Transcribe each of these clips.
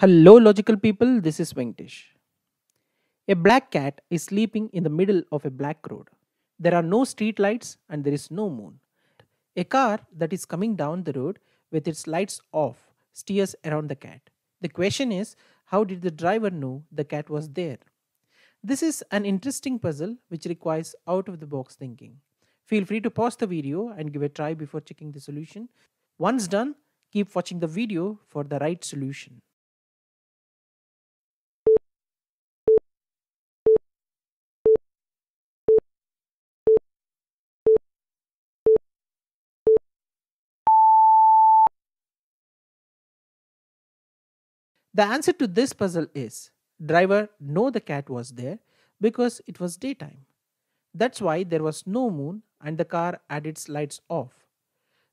Hello, logical people, this is Venkatesh. A black cat is sleeping in the middle of a black road. There are no street lights and there is no moon. A car that is coming down the road with its lights off steers around the cat. The question is how did the driver know the cat was there? This is an interesting puzzle which requires out of the box thinking. Feel free to pause the video and give a try before checking the solution. Once done, keep watching the video for the right solution. The answer to this puzzle is driver know the cat was there because it was daytime. That's why there was no moon and the car had its lights off.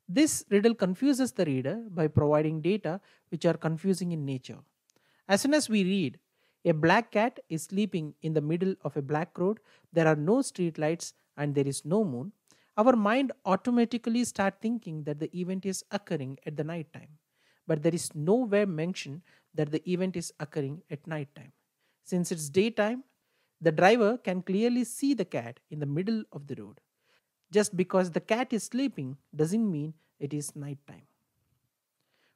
This riddle confuses the reader by providing data which are confusing in nature. As soon as we read, a black cat is sleeping in the middle of a black road, there are no street lights and there is no moon, our mind automatically start thinking that the event is occurring at the night time but there is nowhere mention that the event is occurring at night time. Since it's daytime, the driver can clearly see the cat in the middle of the road. Just because the cat is sleeping doesn't mean it is night time.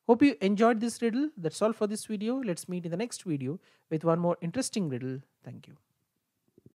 Hope you enjoyed this riddle. That's all for this video. Let's meet in the next video with one more interesting riddle. Thank you.